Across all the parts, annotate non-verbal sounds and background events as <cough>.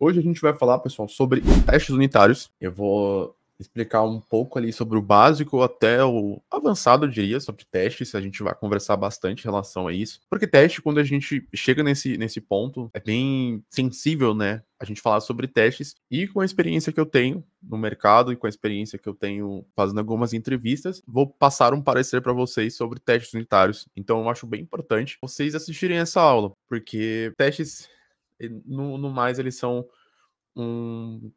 Hoje a gente vai falar, pessoal, sobre testes unitários. Eu vou explicar um pouco ali sobre o básico até o avançado, eu diria, sobre testes. A gente vai conversar bastante em relação a isso. Porque teste, quando a gente chega nesse, nesse ponto, é bem sensível, né? A gente falar sobre testes. E com a experiência que eu tenho no mercado e com a experiência que eu tenho fazendo algumas entrevistas, vou passar um parecer para vocês sobre testes unitários. Então eu acho bem importante vocês assistirem essa aula, porque testes no, no mais, eles são um,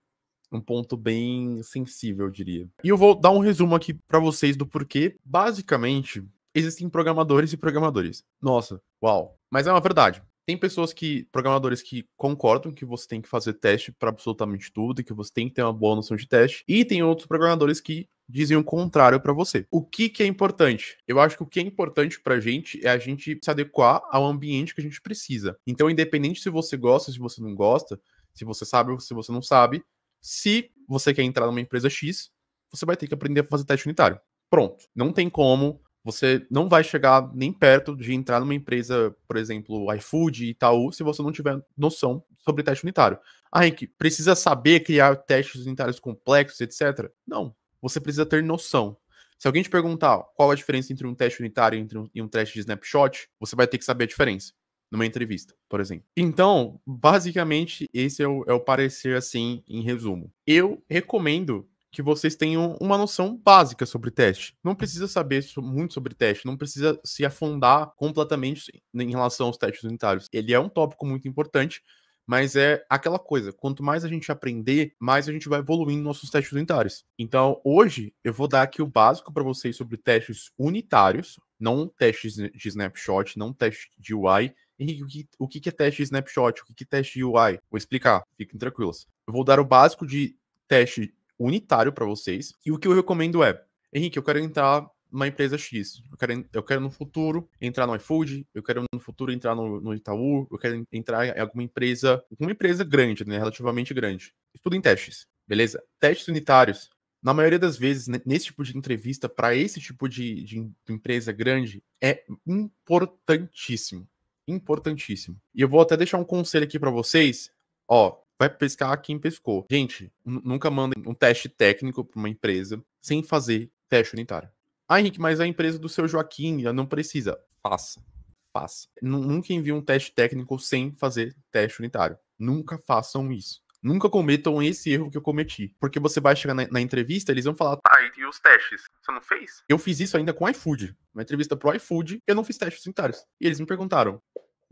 um ponto bem sensível, eu diria. E eu vou dar um resumo aqui para vocês do porquê. Basicamente, existem programadores e programadores. Nossa, uau. Mas é uma verdade tem pessoas que, programadores que concordam que você tem que fazer teste para absolutamente tudo e que você tem que ter uma boa noção de teste, e tem outros programadores que dizem o contrário para você. O que que é importante? Eu acho que o que é importante pra gente é a gente se adequar ao ambiente que a gente precisa. Então, independente se você gosta, se você não gosta, se você sabe ou se você não sabe, se você quer entrar numa empresa X, você vai ter que aprender a fazer teste unitário. Pronto. Não tem como você não vai chegar nem perto de entrar numa empresa, por exemplo, iFood, Itaú, se você não tiver noção sobre teste unitário. Ah, Henrique, precisa saber criar testes unitários complexos, etc. Não, você precisa ter noção. Se alguém te perguntar qual a diferença entre um teste unitário e, um, teste de snapshot, você vai ter que saber a diferença numa entrevista, por exemplo. Então, basicamente, esse é o, é o parecer assim, em resumo. Eu recomendo que vocês tenham uma noção básica sobre teste. Não precisa saber muito sobre teste, não precisa se afundar completamente em relação aos testes unitários. Ele é um tópico muito importante, mas é aquela coisa, quanto mais a gente aprender, mais a gente vai evoluindo nossos testes unitários. Então, hoje eu vou dar aqui o básico para vocês sobre testes unitários, não testes de snapshot, não teste de UI. Henrique, o que, é teste de snapshot? O que é teste de UI? Vou explicar, fiquem tranquilos. Eu vou dar o básico de teste unitário para vocês. E o que eu recomendo é, Henrique, eu quero entrar numa empresa X. Eu quero, eu quero no futuro entrar no iFood, eu quero no futuro entrar no, no Itaú, eu quero entrar em alguma empresa, uma empresa grande, né, relativamente grande. Estudo em testes, beleza? Testes unitários. Na maioria das vezes, nesse tipo de entrevista, para esse tipo de, de empresa grande, é importantíssimo. Importantíssimo. E eu vou até deixar um conselho aqui para vocês. Ó, vai pescar quem pescou. Gente, nunca mandem um teste técnico para uma empresa sem fazer teste unitário. Ah, Henrique, mas a empresa do seu Joaquim já não precisa. Faça. Faça. Nunca envie um teste técnico sem fazer teste unitário. Nunca façam isso. Nunca cometam esse erro que eu cometi. Porque você vai chegar na, na entrevista, eles vão falar, tá, e os testes? Você não fez? Eu fiz isso ainda com o iFood. Na entrevista pro iFood, eu não fiz testes unitários. E eles me perguntaram,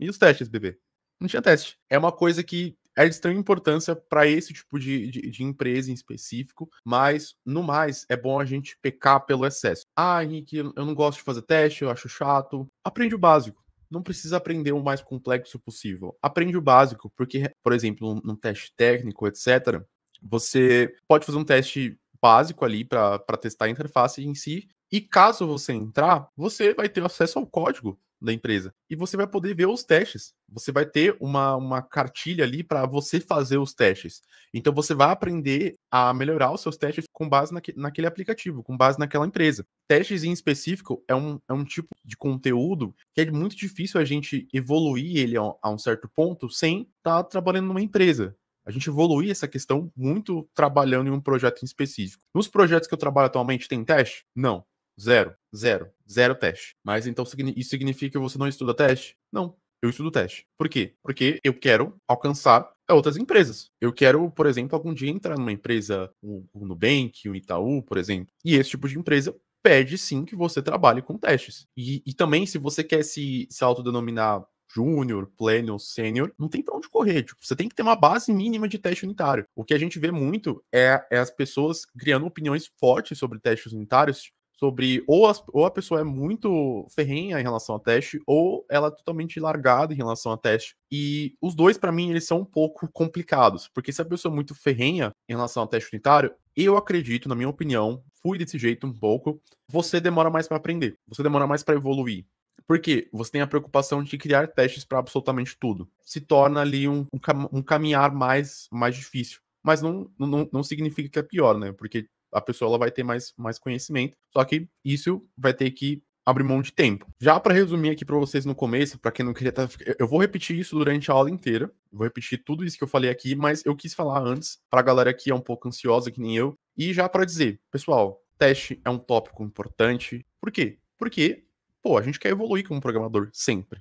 e os testes, bebê? Não tinha teste. É uma coisa que é de extrema importância para esse tipo de, de, de, empresa em específico, mas no mais é bom a gente pecar pelo excesso. Ah, Henrique, eu não gosto de fazer teste, eu acho chato. Aprende o básico. Não precisa aprender o mais complexo possível. Aprende o básico, porque, por exemplo, num teste técnico, etc., você pode fazer um teste básico ali para testar a interface em si. E caso você entrar, você vai ter acesso ao código da empresa. E você vai poder ver os testes. Você vai ter uma, uma cartilha ali para você fazer os testes. Então você vai aprender a melhorar os seus testes com base naque, naquele aplicativo, com base naquela empresa. Testes em específico é um, é um tipo de conteúdo que é muito difícil a gente evoluir ele a, a um certo ponto sem estar tá trabalhando numa empresa. A gente evoluir essa questão muito trabalhando em um projeto em específico. Nos projetos que eu trabalho atualmente, tem teste? Não. Zero. Zero zero teste. Mas então isso significa que você não estuda teste? Não. Eu estudo teste. Por quê? Porque eu quero alcançar é, outras empresas. Eu quero, por exemplo, algum dia entrar numa empresa, o um, um Nubank, o um Itaú, por exemplo. E esse tipo de empresa pede sim que você trabalhe com testes. E, e também, se você quer se, se autodenominar júnior, pleno, sênior, não tem para onde correr. Tipo, você tem que ter uma base mínima de teste unitário. O que a gente vê muito é, é as pessoas criando opiniões fortes sobre testes unitários, sobre ou, as, ou a pessoa é muito ferrenha em relação a teste, ou ela é totalmente largada em relação a teste. E os dois, para mim, eles são um pouco complicados, porque se a pessoa é muito ferrenha em relação ao teste unitário, eu acredito, na minha opinião, fui desse jeito um pouco, você demora mais para aprender, você demora mais para evoluir. Porque você tem a preocupação de criar testes para absolutamente tudo. Se torna ali um, um caminhar mais, mais difícil mas não, não, não significa que é pior, né? Porque a pessoa ela vai ter mais, mais conhecimento. Só que isso vai ter que abrir mão de tempo. Já para resumir aqui para vocês no começo, para quem não queria tá, eu vou repetir isso durante a aula inteira. Vou repetir tudo isso que eu falei aqui, mas eu quis falar antes para a galera que é um pouco ansiosa que nem eu e já para dizer, pessoal, teste é um tópico importante. Por quê? Porque pô, a gente quer evoluir como programador sempre.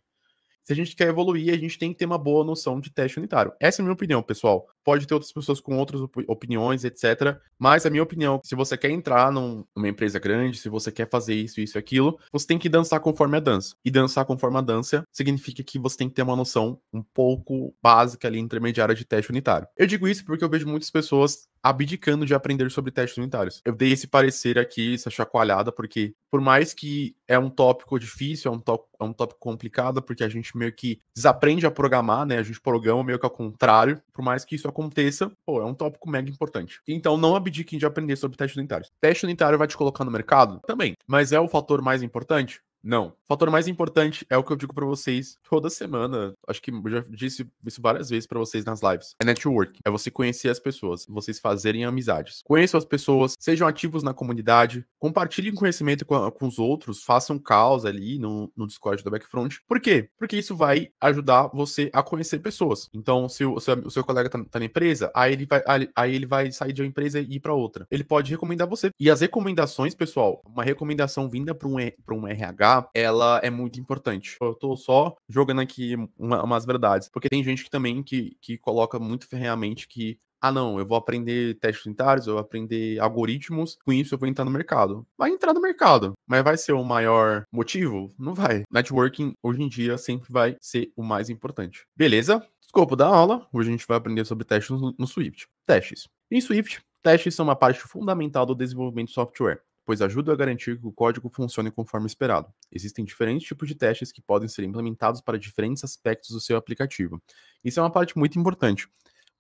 Se a gente quer evoluir, a gente tem que ter uma boa noção de teste unitário. Essa é a minha opinião, pessoal. Pode ter outras pessoas com outras opiniões, etc. Mas a minha opinião, se você quer entrar num, numa empresa grande, se você quer fazer isso, isso e aquilo, você tem que dançar conforme a dança. E dançar conforme a dança significa que você tem que ter uma noção um pouco básica ali, intermediária de teste unitário. Eu digo isso porque eu vejo muitas pessoas abdicando de aprender sobre testes unitários. Eu dei esse parecer aqui, essa chacoalhada, porque por mais que é um tópico difícil, é um tópico é um tópico complicado, porque a gente meio que desaprende a programar, né? A gente programa meio que ao contrário. Por mais que isso aconteça, pô, é um tópico mega importante. Então não abdiquem de aprender sobre testes unitários. Teste unitário vai te colocar no mercado? Também. Mas é o fator mais importante? Não. O fator mais importante é o que eu digo para vocês toda semana. Acho que eu já disse isso várias vezes para vocês nas lives. É network. É você conhecer as pessoas, vocês fazerem amizades. Conheçam as pessoas, sejam ativos na comunidade, compartilhem conhecimento com, com, os outros, façam caos ali no, no Discord da Backfront. Por quê? Porque isso vai ajudar você a conhecer pessoas. Então, se o, o seu colega tá, tá, na empresa, aí ele, vai, aí ele vai sair de uma empresa e ir para outra. Ele pode recomendar você. E as recomendações, pessoal, uma recomendação vinda para um, um RH, ela é muito importante. Eu tô só jogando aqui uma, umas verdades, porque tem gente que também que, que coloca muito ferreamente que ah, não, eu vou aprender testes unitários, eu vou aprender algoritmos, com isso eu vou entrar no mercado. Vai entrar no mercado, mas vai ser o maior motivo? Não vai. Networking, hoje em dia, sempre vai ser o mais importante. Beleza? Escopo da aula, hoje a gente vai aprender sobre testes no Swift. Testes. Em Swift, testes são uma parte fundamental do desenvolvimento de software pois ajuda a garantir que o código funcione conforme esperado. Existem diferentes tipos de testes que podem ser implementados para diferentes aspectos do seu aplicativo. Isso é uma parte muito importante.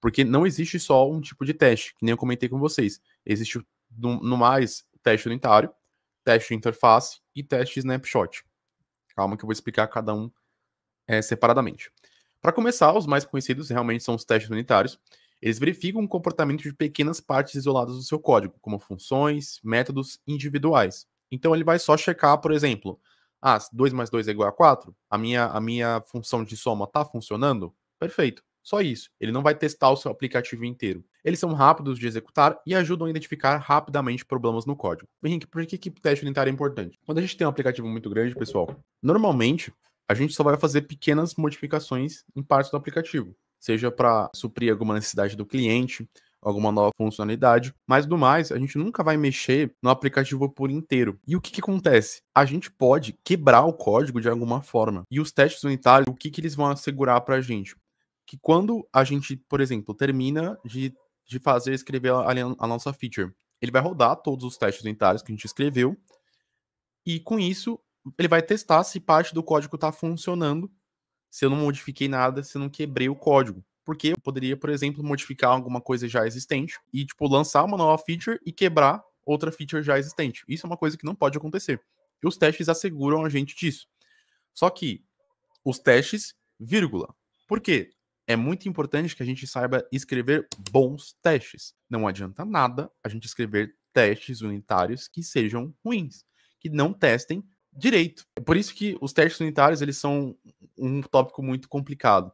Porque não existe só um tipo de teste, que nem eu comentei com vocês. Existe no, no mais teste unitário, teste interface e teste snapshot. Calma que eu vou explicar cada um é, separadamente. Para começar, os mais conhecidos realmente são os testes unitários. Eles verificam o comportamento de pequenas partes isoladas do seu código, como funções, métodos individuais. Então ele vai só checar, por exemplo, ah, 2 mais 2 é igual a 4? A minha, a minha função de soma está funcionando? Perfeito. Só isso. Ele não vai testar o seu aplicativo inteiro. Eles são rápidos de executar e ajudam a identificar rapidamente problemas no código. Henrique, por que, que teste unitário é importante? Quando a gente tem um aplicativo muito grande, pessoal, normalmente a gente só vai fazer pequenas modificações em partes do aplicativo, seja para suprir alguma necessidade do cliente, alguma nova funcionalidade. Mas do mais, a gente nunca vai mexer no aplicativo por inteiro. E o que, que acontece? A gente pode quebrar o código de alguma forma. E os testes unitários, o que, que eles vão assegurar para a gente? que quando a gente, por exemplo, termina de, de fazer, escrever a, a nossa feature, ele vai rodar todos os testes unitários que a gente escreveu, e com isso ele vai testar se parte do código está funcionando, se eu não modifiquei nada, se eu não quebrei o código. Porque eu poderia, por exemplo, modificar alguma coisa já existente e, tipo, lançar uma nova feature e quebrar outra feature já existente. Isso é uma coisa que não pode acontecer. E os testes asseguram a gente disso. Só que os testes, vírgula. Por quê? é muito importante que a gente saiba escrever bons testes. Não adianta nada a gente escrever testes unitários que sejam ruins, que não testem direito. É por isso que os testes unitários eles são um tópico muito complicado.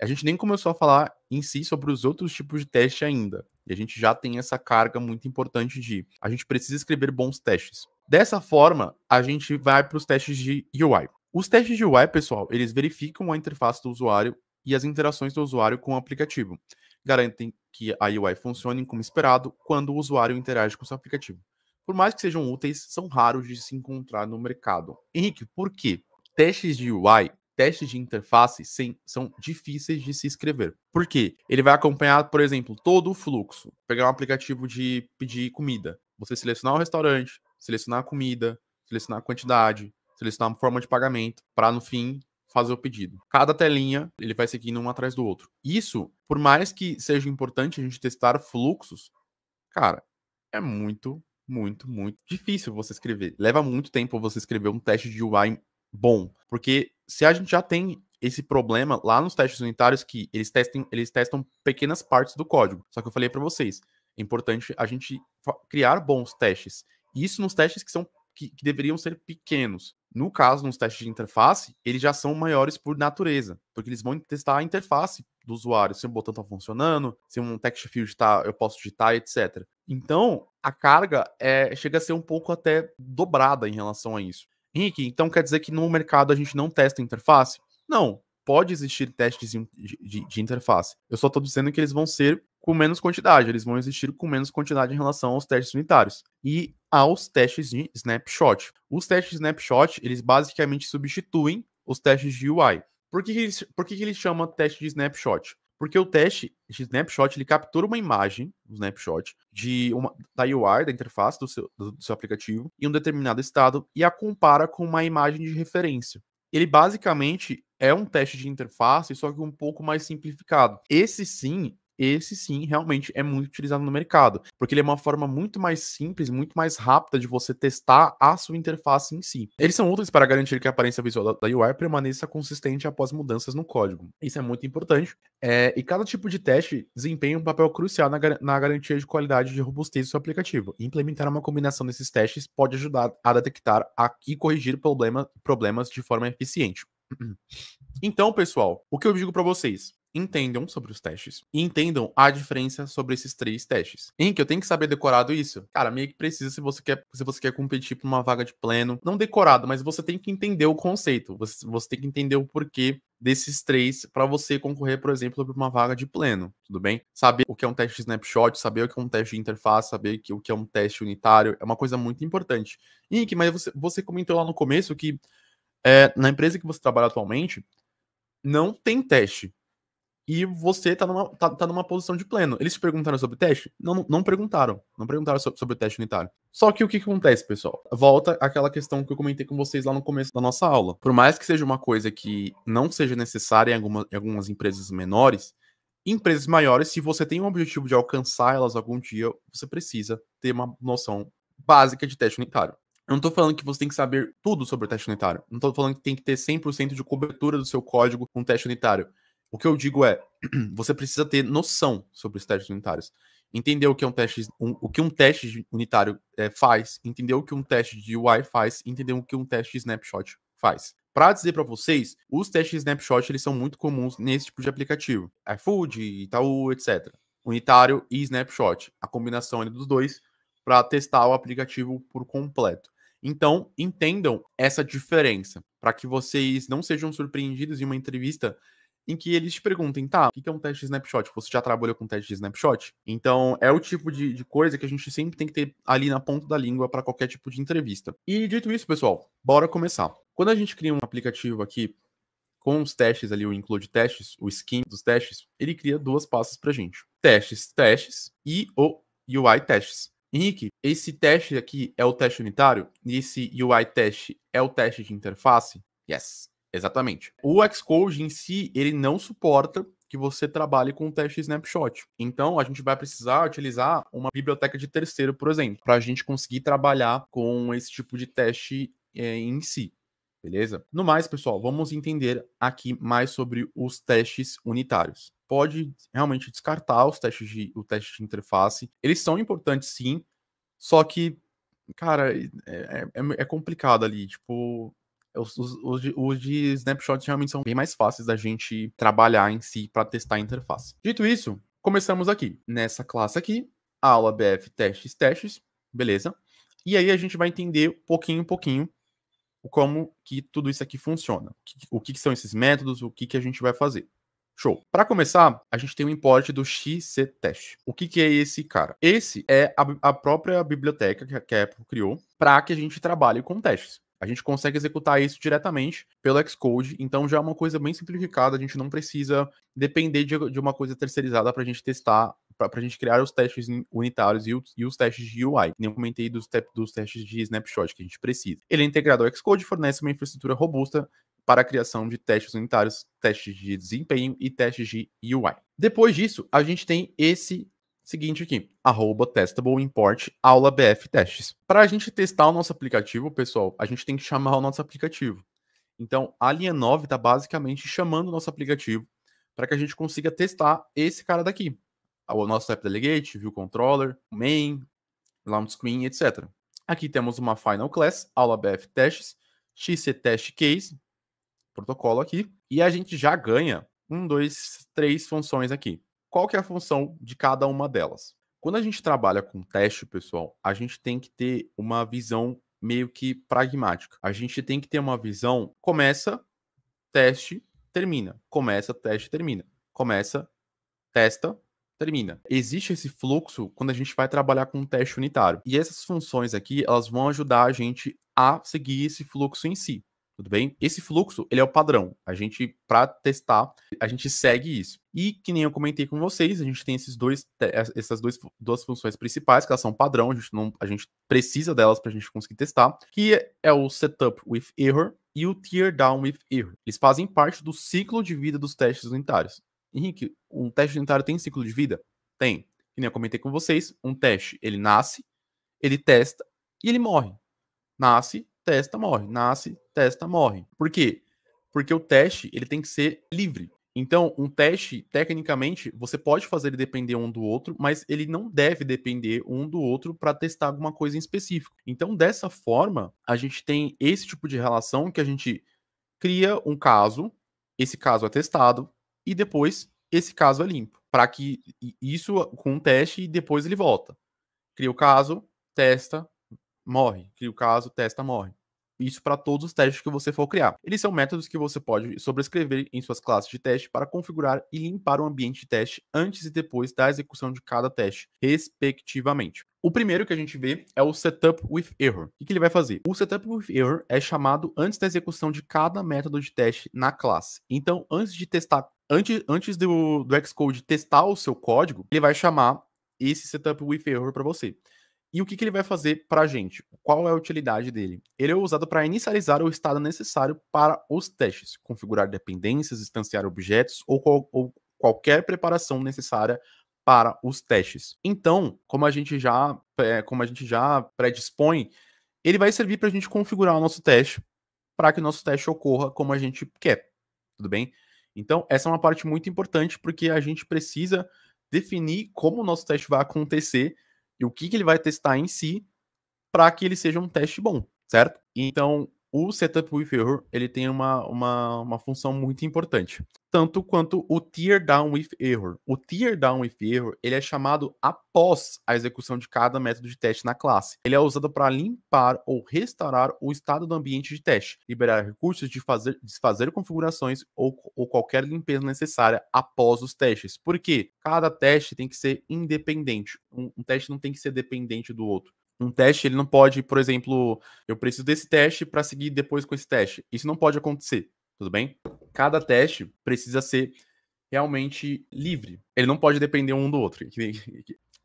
A gente nem começou a falar em si sobre os outros tipos de teste ainda. E a gente já tem essa carga muito importante de a gente precisa escrever bons testes. Dessa forma, a gente vai para os testes de UI. Os testes de UI, pessoal, eles verificam a interface do usuário e as interações do usuário com o aplicativo. Garantem que a UI funcione como esperado quando o usuário interage com seu aplicativo. Por mais que sejam úteis, são raros de se encontrar no mercado. Henrique, por quê? Testes de UI testes de interface sim, são difíceis de se escrever. Por quê? Ele vai acompanhar, por exemplo, todo o fluxo. Pegar um aplicativo de pedir comida. Você selecionar o restaurante, selecionar a comida, selecionar a quantidade, selecionar a forma de pagamento, para no fim fazer o pedido. Cada telinha, ele vai seguindo um atrás do outro. Isso, por mais que seja importante a gente testar fluxos, cara, é muito, muito, muito difícil você escrever. Leva muito tempo você escrever um teste de UI bom, porque se a gente já tem esse problema lá nos testes unitários que eles testem, eles testam pequenas partes do código. Só que eu falei para vocês, é importante a gente criar bons testes. Isso nos testes que são que, que deveriam ser pequenos. No caso, nos testes de interface, eles já são maiores por natureza, porque eles vão testar a interface do usuário, se o botão está funcionando, se um text field está, eu posso digitar, etc. Então, a carga é, chega a ser um pouco até dobrada em relação a isso. Henrique, então quer dizer que no mercado a gente não testa interface? Não, pode existir testes de, de, de interface. Eu só estou dizendo que eles vão ser com menos quantidade, eles vão existir com menos quantidade em relação aos testes unitários e aos testes de snapshot. Os testes de snapshot, eles basicamente substituem os testes de UI. Por que, ele, por que ele chama teste de snapshot? Porque o teste de snapshot, ele captura uma imagem, um snapshot, de uma, da UI, da interface do seu, do seu aplicativo, em um determinado estado e a compara com uma imagem de referência. Ele basicamente é um teste de interface, só que um pouco mais simplificado. Esse sim esse sim realmente é muito utilizado no mercado, porque ele é uma forma muito mais simples, muito mais rápida de você testar a sua interface em si. Eles são úteis para garantir que a aparência visual da UI permaneça consistente após mudanças no código. Isso é muito importante. É, e cada tipo de teste desempenha um papel crucial na, na garantia de qualidade e de robustez do seu aplicativo. implementar uma combinação desses testes pode ajudar a detectar a, e corrigir problema, problemas de forma eficiente. <clears throat> Então, pessoal, o que eu digo para vocês? entendam sobre os testes e entendam a diferença sobre esses três testes. Em que eu tenho que saber decorado isso. Cara, meio que precisa se você quer, se você quer competir por uma vaga de pleno, não decorado, mas você tem que entender o conceito, você, você tem que entender o porquê desses três para você concorrer, por exemplo, para uma vaga de pleno, tudo bem? Saber o que é um teste de snapshot, saber o que é um teste de interface, saber o que é um teste unitário, é uma coisa muito importante. Ink, mas você, você comentou lá no começo que é, na empresa que você trabalha atualmente, não tem teste e você tá numa, tá, tá numa posição de pleno. Eles te perguntaram sobre o teste? Não, não perguntaram. Não perguntaram sobre, sobre o teste unitário. Só que o que, que acontece, pessoal? Volta àquela questão que eu comentei com vocês lá no começo da nossa aula. Por mais que seja uma coisa que não seja necessária em, alguma, em algumas empresas menores, empresas maiores, se você tem o objetivo de alcançar elas algum dia, você precisa ter uma noção básica de teste unitário. Eu não estou falando que você tem que saber tudo sobre o teste unitário. Não estou falando que tem que ter 100% de cobertura do seu código com teste unitário. O que eu digo é, <clears throat> você precisa ter noção sobre os testes unitários. Entender o que é um teste, um, o que um teste unitário é, faz, entender o que um teste de UI faz, entender o que um teste de snapshot faz. Para dizer para vocês, os testes de snapshot eles são muito comuns nesse tipo de aplicativo, iFood, Itaú, etc. Unitário e snapshot, a combinação dos dois para testar o aplicativo por completo. Então, entendam essa diferença, para que vocês não sejam surpreendidos em uma entrevista em que eles te perguntem, tá, o que é um teste de snapshot? Você já trabalhou com teste de snapshot? Então, é o tipo de, de coisa que a gente sempre tem que ter ali na ponta da língua para qualquer tipo de entrevista. E dito isso, pessoal, bora começar. Quando a gente cria um aplicativo aqui com os testes ali, o include testes, o skin dos testes, ele cria duas pastas para gente. Testes, testes e o UI testes. Henrique, esse teste aqui é o teste unitário e esse UI teste é o teste de interface? Yes. Exatamente. O Xcode em si, ele não suporta que você trabalhe com o teste snapshot. Então, a gente vai precisar utilizar uma biblioteca de terceiro, por exemplo, para a gente conseguir trabalhar com esse tipo de teste é, em si. Beleza? No mais, pessoal, vamos entender aqui mais sobre os testes unitários. Pode realmente descartar os testes de, o teste de interface. Eles são importantes, sim, só que, cara, é, é, é complicado ali. Tipo, é, os, os, os, de snapshots realmente são bem mais fáceis da gente trabalhar em si para testar a interface. Dito isso, começamos aqui. Nessa classe aqui, aula BF testes, testes, beleza? E aí a gente vai entender pouquinho em pouquinho como que tudo isso aqui funciona. O que, que são esses métodos, o que, que a gente vai fazer. Show. Para começar, a gente tem o um import do XCTest. O que, que é esse cara? Esse é a, a própria biblioteca que a Apple criou para que a gente trabalhe com testes. A gente consegue executar isso diretamente pelo Xcode, então já é uma coisa bem simplificada, a gente não precisa depender de, de uma coisa terceirizada para a gente testar, para a gente criar os testes unitários e, o, e os testes de UI. Nem comentei dos, te, dos testes de snapshot que a gente precisa. Ele é integrado ao Xcode, fornece uma infraestrutura robusta para a criação de testes unitários, testes de desempenho e testes de UI. Depois disso, a gente tem esse seguinte aqui, arroba testable import aula BF testes. Para a gente testar o nosso aplicativo, pessoal, a gente tem que chamar o nosso aplicativo. Então, a linha 9 está basicamente chamando o nosso aplicativo para que a gente consiga testar esse cara daqui. O nosso app delegate, view controller, main, launch screen, etc. Aqui temos uma final class, aula BF testes, XC test case, protocolo aqui, e a gente já ganha um, dois, três funções aqui qual que é a função de cada uma delas. Quando a gente trabalha com teste, pessoal, a gente tem que ter uma visão meio que pragmática. A gente tem que ter uma visão começa, teste, termina. Começa, teste, termina. Começa, testa, termina. Existe esse fluxo quando a gente vai trabalhar com um teste unitário. E essas funções aqui, elas vão ajudar a gente a seguir esse fluxo em si tudo bem? Esse fluxo, ele é o padrão. A gente, para testar, a gente segue isso. E que nem eu comentei com vocês, a gente tem esses dois, essas dois, duas funções principais, que elas são padrão, a gente, não, a gente precisa delas para a gente conseguir testar, que é o setup with error e o tear down with error. Eles fazem parte do ciclo de vida dos testes unitários. Henrique, um teste unitário tem ciclo de vida? Tem. Que nem eu comentei com vocês, um teste, ele nasce, ele testa e ele morre. Nasce, testa, morre. Nasce, testa, morre. Por quê? Porque o teste ele tem que ser livre. Então, um teste, tecnicamente, você pode fazer ele depender um do outro, mas ele não deve depender um do outro para testar alguma coisa em específico. Então, dessa forma, a gente tem esse tipo de relação que a gente cria um caso, esse caso é testado, e depois esse caso é limpo, para que isso com um teste e depois ele volta. Cria o caso, testa, morre, que o caso testa morre. Isso para todos os testes que você for criar. Eles são métodos que você pode sobrescrever em suas classes de teste para configurar e limpar o ambiente de teste antes e depois da execução de cada teste, respectivamente. O primeiro que a gente vê é o Setup with Error. O que ele vai fazer? O Setup with Error é chamado antes da execução de cada método de teste na classe. Então, antes de testar, antes, antes do, do Xcode testar o seu código, ele vai chamar esse Setup with Error para você. E o que, que ele vai fazer para a gente? Qual é a utilidade dele? Ele é usado para inicializar o estado necessário para os testes, configurar dependências, instanciar objetos ou, qual, ou qualquer preparação necessária para os testes. Então, como a gente já, é, como a gente já predispõe, ele vai servir para a gente configurar o nosso teste para que o nosso teste ocorra como a gente quer. Tudo bem? Então, essa é uma parte muito importante porque a gente precisa definir como o nosso teste vai acontecer e o que, que ele vai testar em si para que ele seja um teste bom, certo? Então, o setup with error ele tem uma, uma, uma função muito importante, tanto quanto o tear down with error. O tear down with error ele é chamado após a execução de cada método de teste na classe. Ele é usado para limpar ou restaurar o estado do ambiente de teste, liberar recursos de fazer, desfazer configurações ou, ou qualquer limpeza necessária após os testes. Por quê? Cada teste tem que ser independente. Um, um teste não tem que ser dependente do outro. Um teste, ele não pode, por exemplo, eu preciso desse teste para seguir depois com esse teste. Isso não pode acontecer, tudo bem? Cada teste precisa ser realmente livre. Ele não pode depender um do outro. <laughs>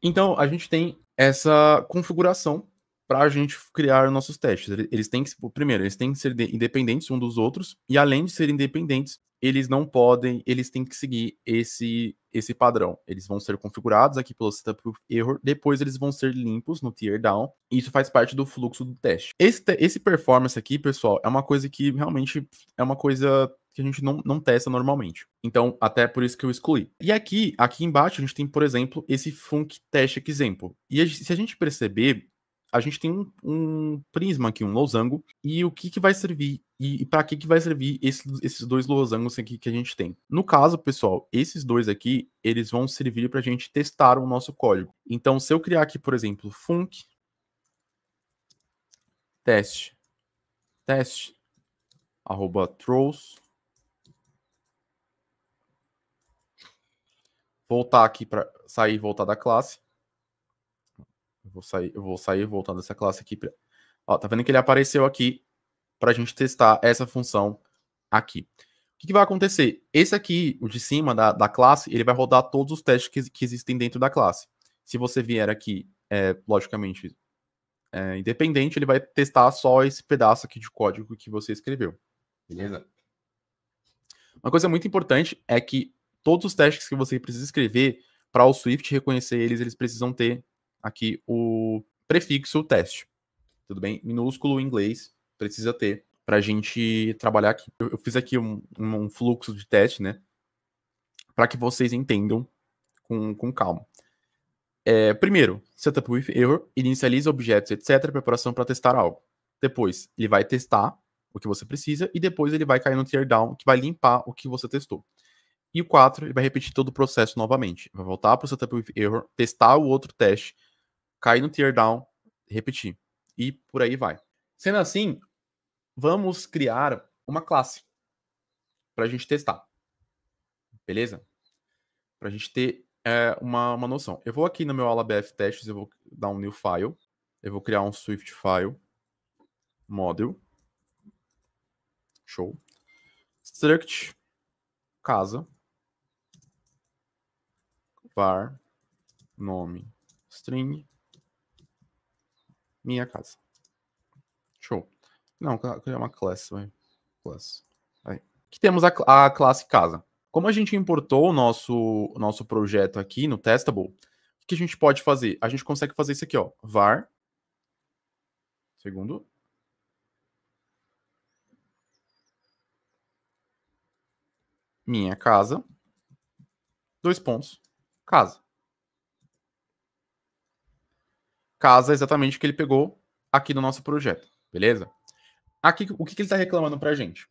Então, a gente tem essa configuração para a gente criar nossos testes. Eles têm que, primeiro, eles têm que ser independentes um dos outros, e além de serem independentes, eles não podem, eles têm que seguir esse esse padrão. Eles vão ser configurados aqui pelo setup error, depois eles vão ser limpos no tier down. Isso faz parte do fluxo do teste. Esse, esse performance aqui, pessoal, é uma coisa que realmente é uma coisa que a gente não, não testa normalmente. Então, até por isso que eu excluí. E aqui, aqui embaixo, a gente tem, por exemplo, esse func test example. E a, se a gente perceber, a gente tem um, um, prisma aqui, um losango, e o que, que vai servir e, e para que, que vai servir esse, esses dois losangos aqui que a gente tem. No caso, pessoal, esses dois aqui, eles vão servir para a gente testar o nosso código. Então, se eu criar aqui, por exemplo, func teste, teste, arroba trolls, voltar aqui para sair e voltar da classe, eu vou sair, eu vou sair voltando essa classe aqui. Pra... Ó, tá vendo que ele apareceu aqui para a gente testar essa função aqui. O que, que, vai acontecer? Esse aqui, o de cima da, da classe, ele vai rodar todos os testes que, que existem dentro da classe. Se você vier aqui, é, logicamente, é, independente, ele vai testar só esse pedaço aqui de código que você escreveu. Beleza? Uma coisa muito importante é que todos os testes que você precisa escrever, para o Swift reconhecer eles, eles precisam ter aqui o prefixo teste. Tudo bem? Minúsculo em inglês precisa ter para a gente trabalhar aqui. Eu, eu fiz aqui um, um, fluxo de teste, né? Para que vocês entendam com, com calma. É, primeiro, setup with error, inicializa objetos, etc., preparação para testar algo. Depois, ele vai testar o que você precisa e depois ele vai cair no teardown, que vai limpar o que você testou. E o 4, ele vai repetir todo o processo novamente. Vai voltar para o setup with error, testar o outro teste cair no teardown, repetir. E por aí vai. Sendo assim, vamos criar uma classe para a gente testar. Beleza? Para a gente ter é, uma, uma noção. Eu vou aqui no meu aula BF Testes, eu vou dar um new file. Eu vou criar um Swift file model. Show. Struct casa var nome string minha casa. Show. Não, é uma class, vai. Class. Aí. Aqui temos a, a classe casa. Como a gente importou o nosso, nosso projeto aqui no testable, o que a gente pode fazer? A gente consegue fazer isso aqui, ó. var. Segundo. Minha casa. Dois pontos. Casa. casa exatamente o que ele pegou aqui no nosso projeto, beleza? Aqui, o que, que ele está reclamando para a gente?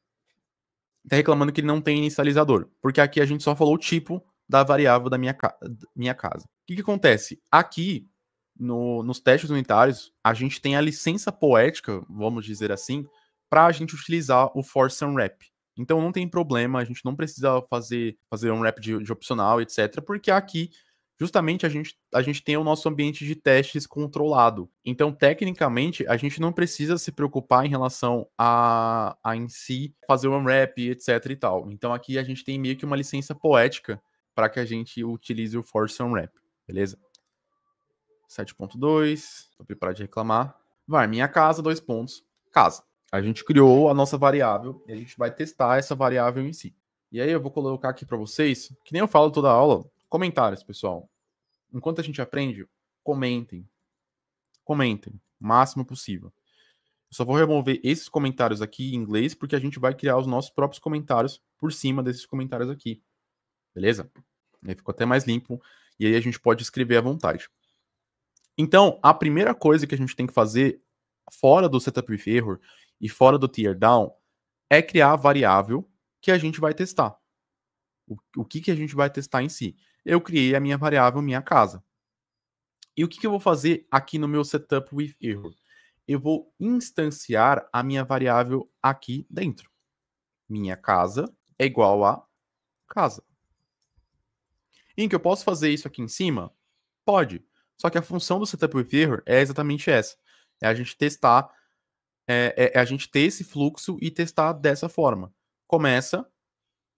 Está reclamando que ele não tem inicializador, porque aqui a gente só falou o tipo da variável da minha, ca minha casa. O que, que acontece? Aqui, no, nos testes unitários, a gente tem a licença poética, vamos dizer assim, para a gente utilizar o force unwrap. Então não tem problema, a gente não precisa fazer, fazer um wrap de, de opcional, etc., porque aqui justamente a gente, a gente tem o nosso ambiente de testes controlado. Então, tecnicamente, a gente não precisa se preocupar em relação a, a em si fazer o um unwrap, etc e tal. Então, aqui a gente tem meio que uma licença poética para que a gente utilize o force unwrap, beleza? 7.2, vou preparado de reclamar. Vai, minha casa, dois pontos, casa. A gente criou a nossa variável e a gente vai testar essa variável em si. E aí eu vou colocar aqui para vocês, que nem eu falo toda aula, Comentários, pessoal. Enquanto a gente aprende, comentem. Comentem o máximo possível. Eu só vou remover esses comentários aqui em inglês, porque a gente vai criar os nossos próprios comentários por cima desses comentários aqui. Beleza? Aí ficou até mais limpo e aí a gente pode escrever à vontade. Então, a primeira coisa que a gente tem que fazer fora do setup with error e fora do teardown é criar a variável que a gente vai testar. O, o que, que a gente vai testar em si eu criei a minha variável minha casa. E o que, que eu vou fazer aqui no meu setup with error? Eu vou instanciar a minha variável aqui dentro. Minha casa é igual a casa. Em que eu posso fazer isso aqui em cima? Pode. Só que a função do setup with error é exatamente essa. É a gente testar, é, é, é a gente ter esse fluxo e testar dessa forma. Começa,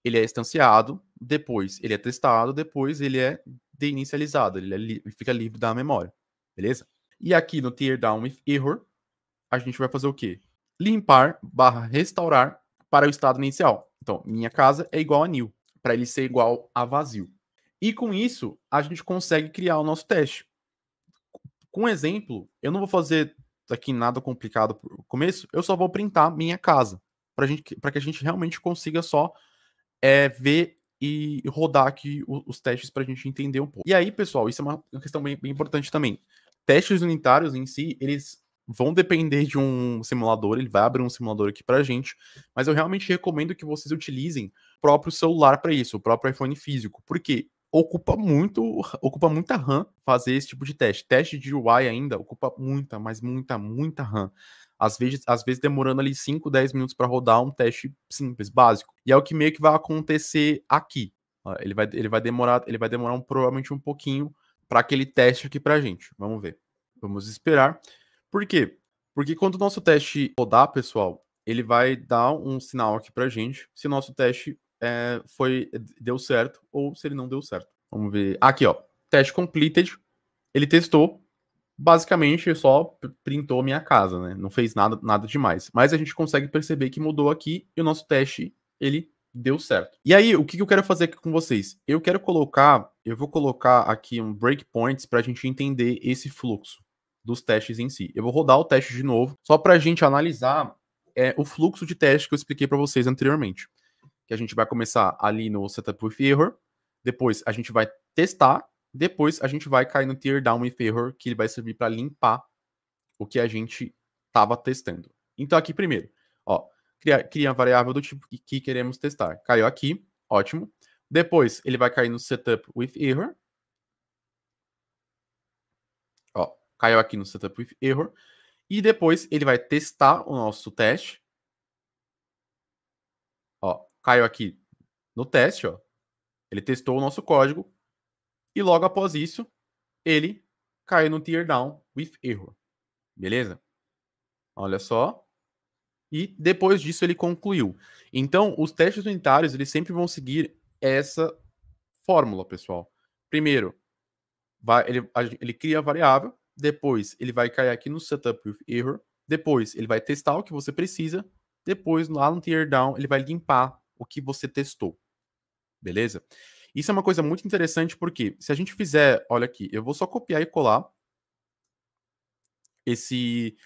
ele é instanciado, depois ele é testado, depois ele é deinicializado, ele, é li fica livre da memória, beleza? E aqui no teardown with error, a gente vai fazer o quê? Limpar barra restaurar para o estado inicial. Então, minha casa é igual a new, para ele ser igual a vazio. E com isso, a gente consegue criar o nosso teste. Com exemplo, eu não vou fazer aqui nada complicado pro começo, eu só vou printar minha casa, para que a gente realmente consiga só é, ver e rodar aqui os testes para a gente entender um pouco. E aí, pessoal, isso é uma questão bem, bem, importante também. Testes unitários em si, eles vão depender de um simulador, ele vai abrir um simulador aqui para a gente, mas eu realmente recomendo que vocês utilizem o próprio celular para isso, o próprio iPhone físico, porque ocupa muito, ocupa muita RAM fazer esse tipo de teste. Teste de UI ainda ocupa muita, mas muita, muita RAM às vezes, às vezes demorando ali 5, 10 minutos para rodar um teste simples, básico. E é o que meio que vai acontecer aqui. Ah, ele vai, ele vai demorar, ele vai demorar um, provavelmente um pouquinho para aquele teste aqui para gente. Vamos ver. Vamos esperar. Por quê? Porque quando o nosso teste rodar, pessoal, ele vai dar um sinal aqui para gente se o nosso teste é, foi deu certo ou se ele não deu certo. Vamos ver. Aqui, ó. Teste completed. Ele testou, basicamente só printou minha casa, né? Não fez nada, nada demais. Mas a gente consegue perceber que mudou aqui e o nosso teste, ele deu certo. E aí, o que eu quero fazer aqui com vocês? Eu quero colocar, eu vou colocar aqui um breakpoints para a gente entender esse fluxo dos testes em si. Eu vou rodar o teste de novo, só para a gente analisar é, o fluxo de teste que eu expliquei para vocês anteriormente. Que a gente vai começar ali no Setup with Error, depois a gente vai testar depois a gente vai cair no teardown Down e Ferror, que ele vai servir para limpar o que a gente estava testando. Então aqui primeiro, ó, cria a variável do tipo que, que queremos testar. Caiu aqui, ótimo. Depois ele vai cair no Setup with Error. Ó, caiu aqui no Setup with Error. E depois ele vai testar o nosso teste. Ó, caiu aqui no teste, ó. Ele testou o nosso código, e logo após isso, ele caiu no teardown with error. Beleza? Olha só. E depois disso ele concluiu. Então, os testes unitários, eles sempre vão seguir essa fórmula, pessoal. Primeiro, vai, ele, ele cria a variável, depois ele vai cair aqui no setup with error, depois ele vai testar o que você precisa, depois lá no teardown ele vai limpar o que você testou. Beleza? Isso é uma coisa muito interessante porque se a gente fizer, olha aqui, eu vou só copiar e colar esse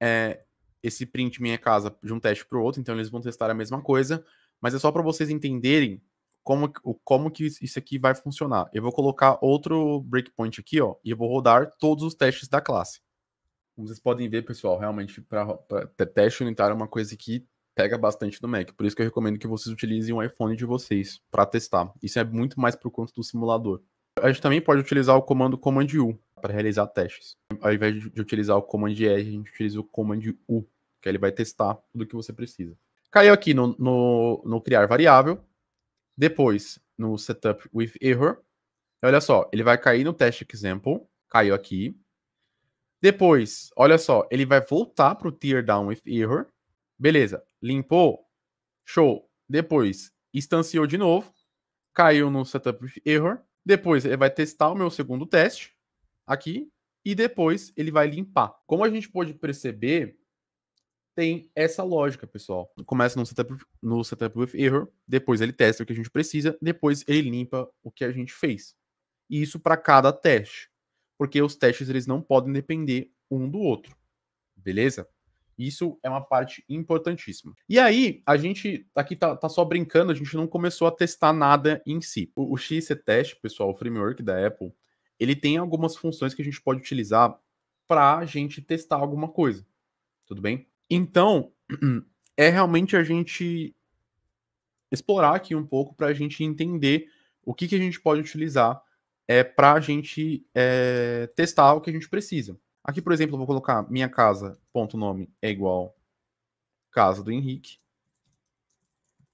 é, esse print minha casa de um teste para o outro, então eles vão testar a mesma coisa, mas é só para vocês entenderem como, como que isso aqui vai funcionar. Eu vou colocar outro breakpoint aqui, ó, e eu vou rodar todos os testes da classe. Como vocês podem ver, pessoal, realmente para teste unitário é uma coisa que pega bastante no Mac. Por isso que eu recomendo que vocês utilizem o iPhone de vocês para testar. Isso é muito mais por conta do simulador. A gente também pode utilizar o comando Command U para realizar testes. Ao invés de utilizar o Command R, a gente utiliza o Command U, que ele vai testar tudo que você precisa. Caiu aqui no, no, no criar variável, depois no setup with error. Olha só, ele vai cair no teste example, caiu aqui. Depois, olha só, ele vai voltar para o teardown with error, Beleza, limpou, show. Depois, instanciou de novo, caiu no setup error. Depois, ele vai testar o meu segundo teste aqui e depois ele vai limpar. Como a gente pode perceber, tem essa lógica, pessoal. Começa no setup, no setup with error, depois ele testa o que a gente precisa, depois ele limpa o que a gente fez. E isso para cada teste, porque os testes eles não podem depender um do outro. Beleza? Isso é uma parte importantíssima. E aí, a gente tá aqui tá, tá só brincando, a gente não começou a testar nada em si. O, o XC-Test, pessoal, o framework da Apple, ele tem algumas funções que a gente pode utilizar para a gente testar alguma coisa. Tudo bem? Então, <clears throat> é realmente a gente explorar aqui um pouco para a gente entender o que, que a gente pode utilizar é, para a gente é, testar o que a gente precisa. Aqui, por exemplo, eu vou colocar minha casa, ponto nome, é igual casa do Henrique.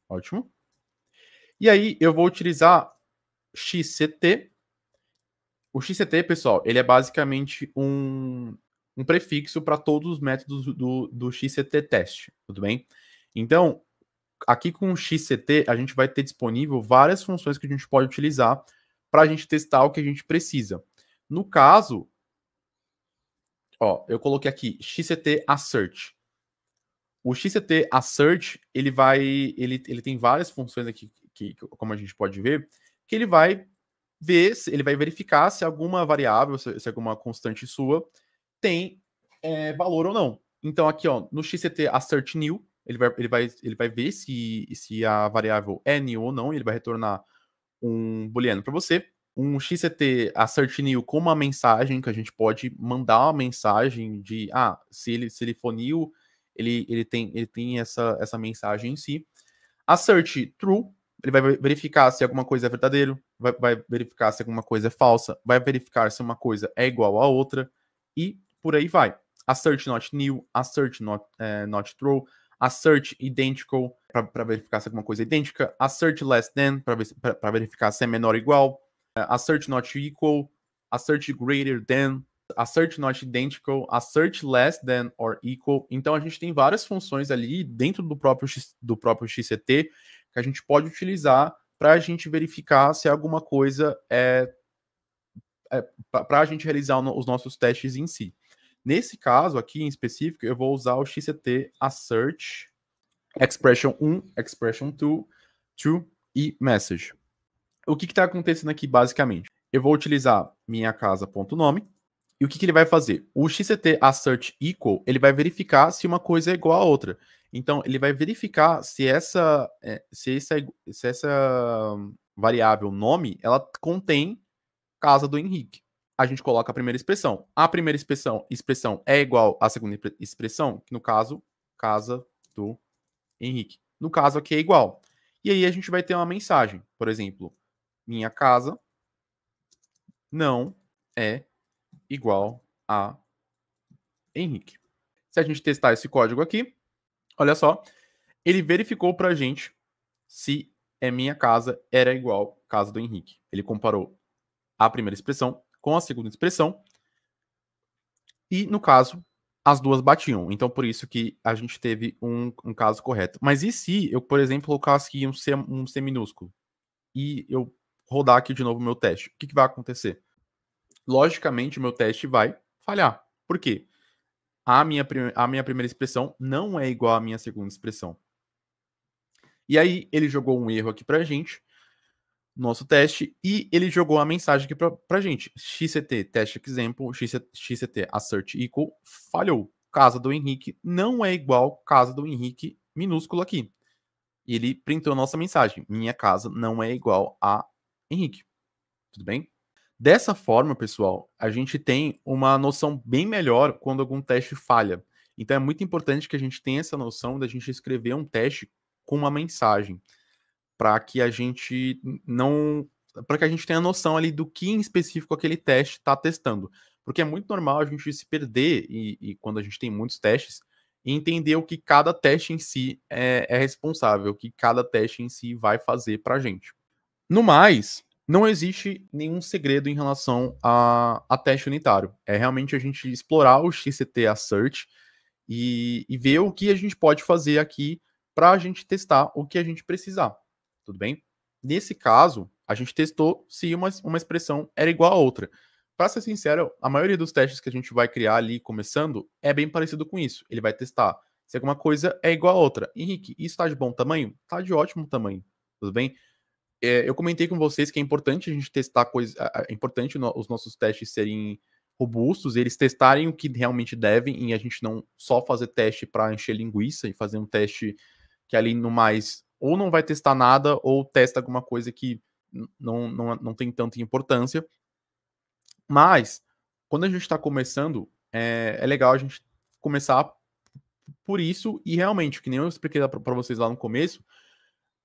Ótimo. E aí, eu vou utilizar XCT. O XCT, pessoal, ele é basicamente um, um prefixo para todos os métodos do, do XCT teste, tudo bem? Então, aqui com o XCT, a gente vai ter disponível várias funções que a gente pode utilizar para a gente testar o que a gente precisa. No caso, Ó, eu coloquei aqui XCT Assert. O XCT Assert, ele vai, ele, ele tem várias funções aqui que, que, como a gente pode ver, que ele vai ver, ele vai verificar se alguma variável, se, se alguma constante sua tem é, valor ou não. Então aqui, ó, no XCT Assert New, ele vai, ele vai, ele vai ver se, se a variável é new ou não, e ele vai retornar um booleano para você um XCT assertinil com uma mensagem, que a gente pode mandar uma mensagem de, ah, se ele, se ele for new, ele, ele tem, ele tem essa, essa mensagem em si. Assert true, ele vai verificar se alguma coisa é verdadeiro, vai, vai verificar se alguma coisa é falsa, vai verificar se uma coisa é igual à outra, e por aí vai. Assert not new, assert not, eh, not true, assert identical, para verificar se alguma coisa é idêntica, assert less than, para verificar se é menor ou igual, é, assert not equal, assert greater than, assert not identical, assert less than or equal. Então a gente tem várias funções ali dentro do próprio, do próprio XCT que a gente pode utilizar para a gente verificar se alguma coisa é, é para a gente realizar os nossos testes em si. Nesse caso aqui em específico, eu vou usar o XCT assert expression 1, expression 2, true e message o que está acontecendo aqui basicamente? Eu vou utilizar minha casa.nome, e o que, que, ele vai fazer? O XCT assert equal, ele vai verificar se uma coisa é igual a outra. Então, ele vai verificar se essa, é, se essa, é se essa hum, variável nome, ela contém casa do Henrique. A gente coloca a primeira expressão. A primeira expressão, expressão é igual à segunda expressão, que no caso, casa do Henrique. No caso aqui é igual. E aí a gente vai ter uma mensagem, por exemplo, minha casa não é igual a Henrique. Se a gente testar esse código aqui, olha só, ele verificou para a gente se é minha casa era igual à casa do Henrique. Ele comparou a primeira expressão com a segunda expressão e, no caso, as duas batiam. Então, por isso que a gente teve um, um caso correto. Mas e se eu, por exemplo, colocasse aqui um C, um C minúsculo e eu rodar aqui de novo o meu teste. O que, que vai acontecer? Logicamente, o meu teste vai falhar. Por quê? A minha, a minha primeira expressão não é igual à minha segunda expressão. E aí, ele jogou um erro aqui pra gente, nosso teste, e ele jogou a mensagem aqui pra, pra gente. XCT teste example, XCT, XCT assert equal, falhou. Casa do Henrique não é igual casa do Henrique minúsculo aqui. Ele printou a nossa mensagem. Minha casa não é igual à Henrique. Tudo bem? Dessa forma, pessoal, a gente tem uma noção bem melhor quando algum teste falha. Então é muito importante que a gente tenha essa noção da gente escrever um teste com uma mensagem, para que a gente não para que a gente tenha noção ali do que em específico aquele teste está testando. Porque é muito normal a gente se perder, e, e, quando a gente tem muitos testes, entender o que cada teste em si é, é responsável, o que cada teste em si vai fazer para a gente. No mais, não existe nenhum segredo em relação a, a teste unitário. É realmente a gente explorar o XCT Assert e, e ver o que a gente pode fazer aqui para a gente testar o que a gente precisar. Tudo bem? Nesse caso, a gente testou se uma, uma expressão era igual a outra. Para ser sincero, a maioria dos testes que a gente vai criar ali começando é bem parecido com isso. Ele vai testar se alguma coisa é igual a outra. Henrique, isso está de bom tamanho? Está de ótimo tamanho. Tudo bem? é, eu comentei com vocês que é importante a gente testar coisas. É importante no, os nossos testes serem robustos, eles testarem o que realmente devem e a gente não só fazer teste para encher linguiça e fazer um teste que ali no mais ou não vai testar nada ou testa alguma coisa que não, não, não tem tanta importância. Mas, quando a gente está começando, é, é legal a gente começar por isso e realmente, que nem eu expliquei para vocês lá no começo,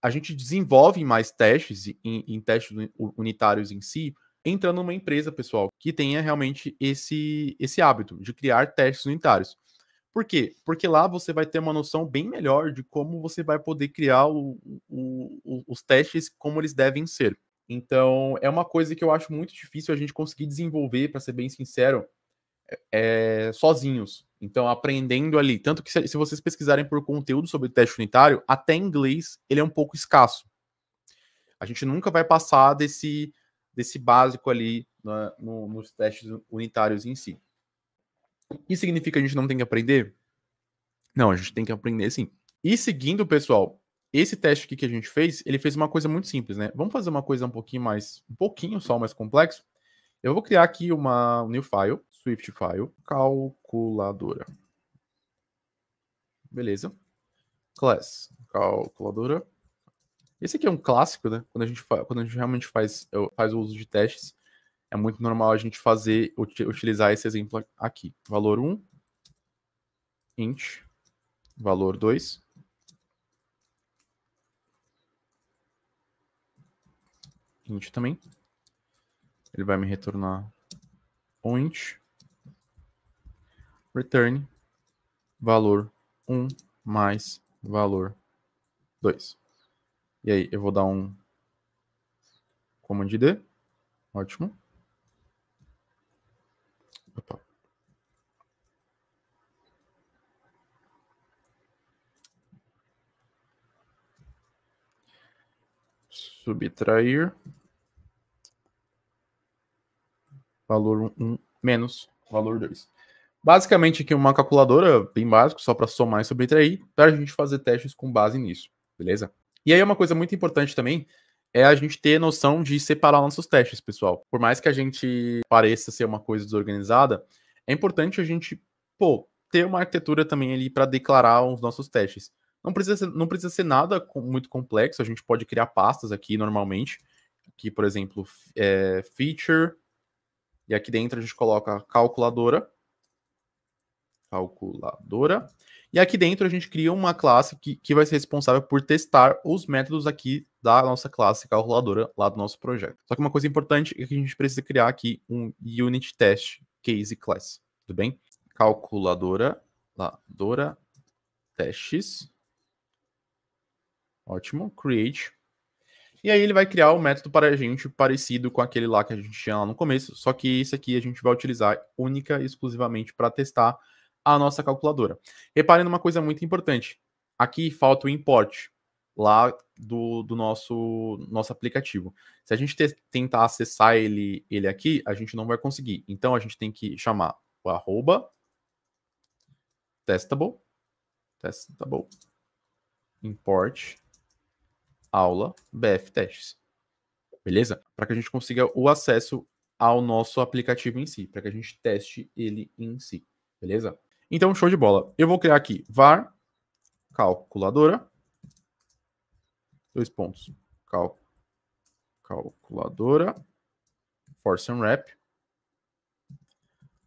a gente desenvolve mais testes em, em testes unitários em si, entrando numa empresa, pessoal, que tenha realmente esse, esse hábito de criar testes unitários. Por quê? Porque lá você vai ter uma noção bem melhor de como você vai poder criar o, o, o, os testes como eles devem ser. Então, é uma coisa que eu acho muito difícil a gente conseguir desenvolver, para ser bem sincero, é, é sozinhos. Então, aprendendo ali. Tanto que se, vocês pesquisarem por conteúdo sobre teste unitário, até em inglês ele é um pouco escasso. A gente nunca vai passar desse, desse básico ali né, no, nos testes unitários em si. Isso significa que a gente não tem que aprender? Não, a gente tem que aprender sim. E seguindo, pessoal, esse teste aqui que a gente fez, ele fez uma coisa muito simples, né? Vamos fazer uma coisa um pouquinho mais, um pouquinho só mais complexo. Eu vou criar aqui uma um new file Swift file, calculadora. Beleza. Class, calculadora. Esse aqui é um clássico, né? Quando a gente, quando a gente realmente faz, faz o uso de testes, é muito normal a gente fazer, utilizar esse exemplo aqui. Valor 1, int, valor 2. Int também. Ele vai me retornar o int return valor 1 mais valor 2. E aí, eu vou dar um command D. Ótimo. Opa. Subtrair valor 1 menos valor 2. Basicamente, aqui uma calculadora bem básica, só para somar e subtrair, para a gente fazer testes com base nisso, beleza? E aí, uma coisa muito importante também é a gente ter noção de separar nossos testes, pessoal. Por mais que a gente pareça ser uma coisa desorganizada, é importante a gente, pô, ter uma arquitetura também ali para declarar os nossos testes. Não precisa, ser, não precisa ser nada muito complexo, a gente pode criar pastas aqui normalmente. Aqui, por exemplo, é, feature, e aqui dentro a gente coloca calculadora calculadora. E aqui dentro a gente cria uma classe que, que vai ser responsável por testar os métodos aqui da nossa classe calculadora lá do nosso projeto. Só que uma coisa importante é que a gente precisa criar aqui um unit test case class, tudo bem? Calculadora, ladora, testes. Ótimo, create. E aí ele vai criar um método para a gente parecido com aquele lá que a gente tinha lá no começo, só que esse aqui a gente vai utilizar única e exclusivamente para testar a nossa calculadora. Reparem numa coisa muito importante. Aqui falta o import lá do, do nosso, nosso aplicativo. Se a gente te, tentar acessar ele, ele aqui, a gente não vai conseguir. Então, a gente tem que chamar o arroba testable, testable import aula BF testes. Beleza? Para que a gente consiga o acesso ao nosso aplicativo em si, para que a gente teste ele em si. Beleza? Então, show de bola. Eu vou criar aqui var calculadora. Dois pontos. Cal, calculadora. Force and wrap.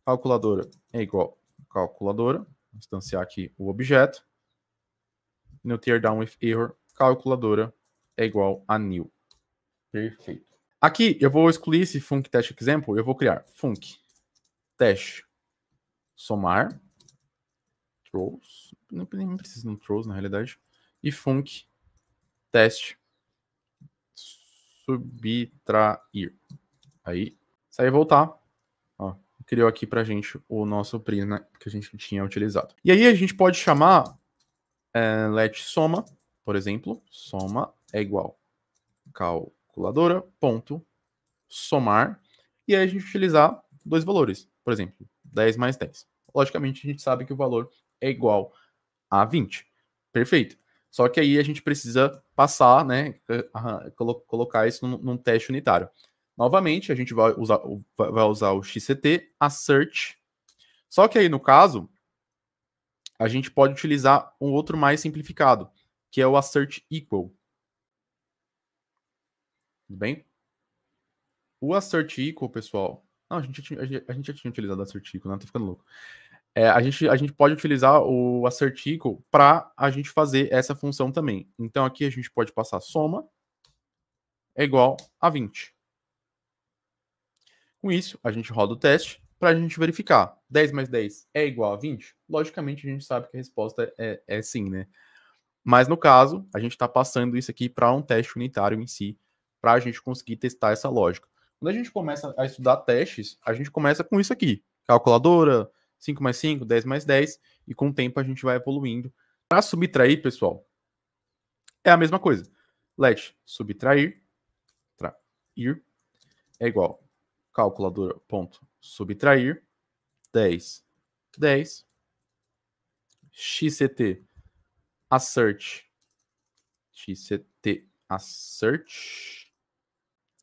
Calculadora é igual calculadora. Instanciar aqui o objeto. No teardown with error, calculadora é igual a new. Perfeito. Aqui eu vou excluir esse func test example, eu vou criar func test somar Trolls, não, nem precisa de um Trolls na realidade, e Funk, teste, subtrair. Aí, sair e é voltar, ó, criou aqui pra gente o nosso prisma que a gente tinha utilizado. E aí a gente pode chamar é, let soma, por exemplo, soma é igual calculadora ponto somar, e aí a gente utilizar dois valores, por exemplo, 10 mais 10. Logicamente, a gente sabe que o valor é igual a 20. Perfeito. Só que aí a gente precisa passar, né, colocar isso num, num teste unitário. Novamente, a gente vai usar, vai usar o XCT, assert. Só que aí, no caso, a gente pode utilizar um outro mais simplificado, que é o assert equal. Tudo bem? O assert equal, pessoal... Não, a gente, a gente já tinha utilizado o assert equal, não, né? tô ficando louco é, a, gente, a gente pode utilizar o assertico para a gente fazer essa função também. Então aqui a gente pode passar soma é igual a 20. Com isso, a gente roda o teste para a gente verificar. 10 mais 10 é igual a 20? Logicamente, a gente sabe que a resposta é, é sim, né? Mas no caso, a gente está passando isso aqui para um teste unitário em si, para a gente conseguir testar essa lógica. Quando a gente começa a estudar testes, a gente começa com isso aqui: calculadora, 5 mais 5, 10 mais 10, e com o tempo a gente vai evoluindo. Para subtrair, pessoal, é a mesma coisa. Let subtrair tra, é igual calculadora ponto 10, 10, xct assert, xct assert,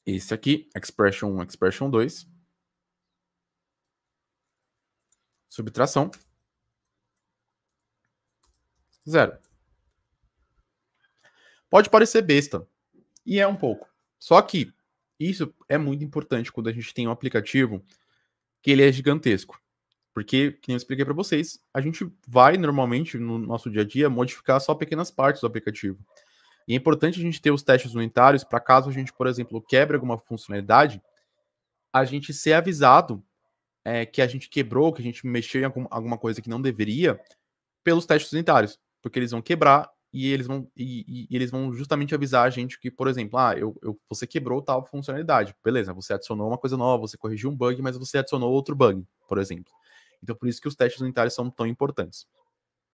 esse aqui, expression 1, expression 2, Subtração. Zero. Pode parecer besta, e é um pouco. Só que isso é muito importante quando a gente tem um aplicativo que ele é gigantesco. Porque, como eu expliquei para vocês, a gente vai normalmente no nosso dia a dia modificar só pequenas partes do aplicativo. E é importante a gente ter os testes unitários para caso a gente, por exemplo, quebre alguma funcionalidade, a gente ser avisado é, que a gente quebrou, que a gente mexeu em algum, alguma coisa que não deveria, pelos testes unitários, porque eles vão quebrar e eles vão, e, e, eles vão justamente avisar a gente que, por exemplo, ah, eu, eu, você quebrou tal funcionalidade, beleza, você adicionou uma coisa nova, você corrigiu um bug, mas você adicionou outro bug, por exemplo. Então, por isso que os testes unitários são tão importantes.